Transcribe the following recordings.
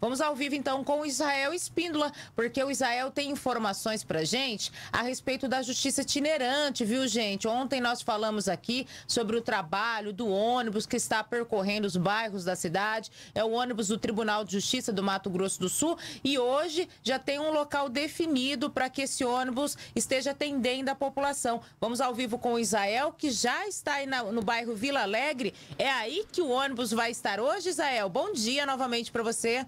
Vamos ao vivo então com o Israel Espíndola, porque o Israel tem informações pra gente a respeito da justiça itinerante, viu, gente? Ontem nós falamos aqui sobre o trabalho do ônibus que está percorrendo os bairros da cidade. É o ônibus do Tribunal de Justiça do Mato Grosso do Sul e hoje já tem um local definido para que esse ônibus esteja atendendo a população. Vamos ao vivo com o Israel, que já está aí no bairro Vila Alegre. É aí que o ônibus vai estar hoje, Israel. Bom dia novamente para você.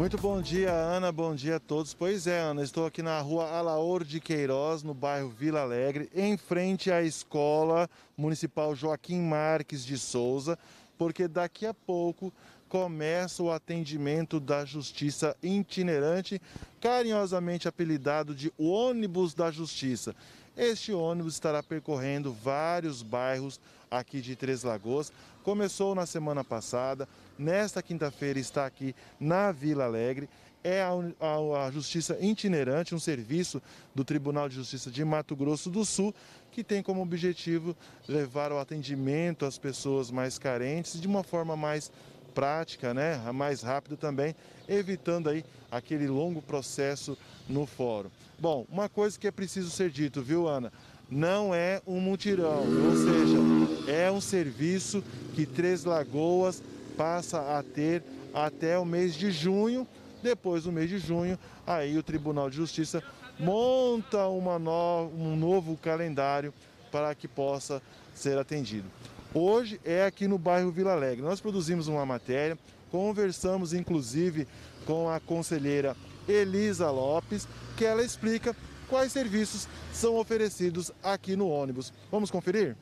Muito bom dia, Ana. Bom dia a todos. Pois é, Ana, estou aqui na rua Alaor de Queiroz, no bairro Vila Alegre, em frente à Escola Municipal Joaquim Marques de Souza, porque daqui a pouco começa o atendimento da Justiça itinerante, carinhosamente apelidado de ônibus da Justiça. Este ônibus estará percorrendo vários bairros aqui de Três Lagoas Começou na semana passada, nesta quinta-feira está aqui na Vila Alegre. É a, a, a, Justiça Itinerante, um serviço do Tribunal de Justiça de Mato Grosso do Sul, que tem como objetivo levar o atendimento às pessoas mais carentes de uma forma mais prática, né, mais rápida também, evitando aí aquele longo processo no fórum. Bom, uma coisa que é preciso ser dito, viu, Ana? não é um mutirão, ou seja, é um serviço que Três Lagoas passa a ter até o mês de junho. Depois do mês de junho, aí o Tribunal de Justiça monta no... um novo calendário para que possa ser atendido. Hoje é aqui no bairro Vila Alegre. Nós produzimos uma matéria, conversamos inclusive com a conselheira Elisa Lopes, que ela explica quais serviços são oferecidos aqui no ônibus. Vamos conferir?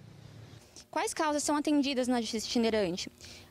Quais causas são atendidas na justiça itinerante?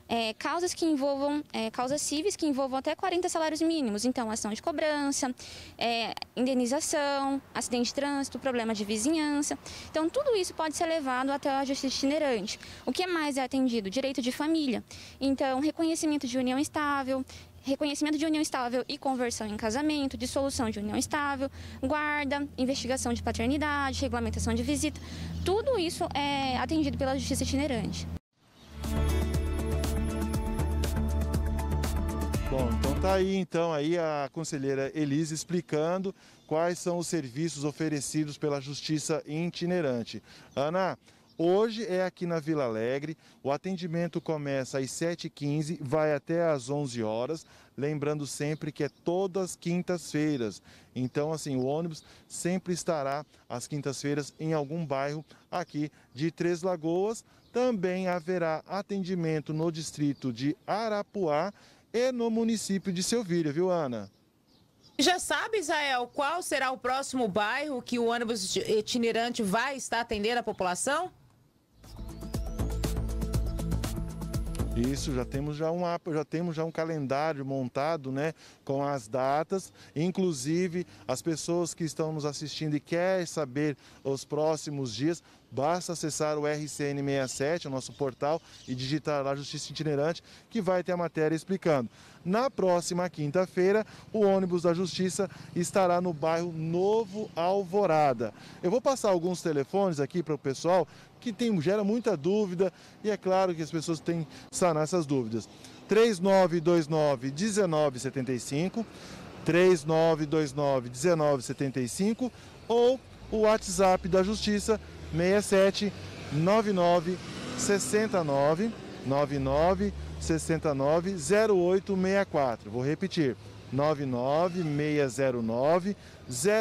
É, causas que envolvam, é, causas cíveis que envolvam até 40 salários mínimos, então ação de cobrança, é, indenização, acidente de trânsito, problema de vizinhança. Então tudo isso pode ser levado até a justiça itinerante. O que mais é atendido? Direito de família. Então, reconhecimento de união estável, reconhecimento de união estável e conversão em casamento, dissolução de união estável, guarda, investigação de paternidade, regulamentação de visita. Tudo isso é atendido pela justiça itinerante. Bom, então tá aí então aí a conselheira Elise explicando quais são os serviços oferecidos pela Justiça Itinerante. Ana, Hoje é aqui na Vila Alegre. O atendimento começa às 7h15, vai até às 11 horas. Lembrando sempre que é todas quintas-feiras. Então, assim, o ônibus sempre estará às quintas-feiras em algum bairro aqui de Três Lagoas. Também haverá atendimento no distrito de Arapuá e no município de Selvíria, viu, Ana? Já sabe, Israel, qual será o próximo bairro que o ônibus itinerante vai estar atendendo a população? Isso, já temos já um já temos já um calendário montado, né, com as datas. Inclusive, as pessoas que estão nos assistindo e querem saber os próximos dias Basta acessar o RCN67, o nosso portal, e digitar lá Justiça Itinerante, que vai ter a matéria explicando. Na próxima quinta-feira, o ônibus da Justiça estará no bairro Novo Alvorada. Eu vou passar alguns telefones aqui para o pessoal que tem, gera muita dúvida e é claro que as pessoas têm que sanar essas dúvidas. 3929 1975, 3929 1975 ou o WhatsApp da Justiça 67 99 69 99 69 0864. Vou repetir. 99609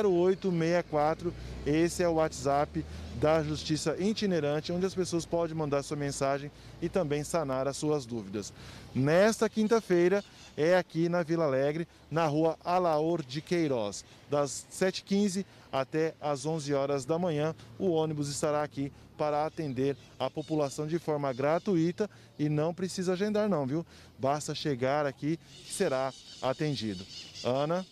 0864. Esse é o WhatsApp da Justiça Itinerante, onde as pessoas podem mandar sua mensagem e também sanar as suas dúvidas. Nesta quinta-feira é aqui na Vila Alegre, na rua Alaor de Queiroz, das 7h15 até as 11 horas da manhã. O ônibus estará aqui para atender a população de forma gratuita e não precisa agendar não, viu? Basta chegar aqui que será atendido. Ana?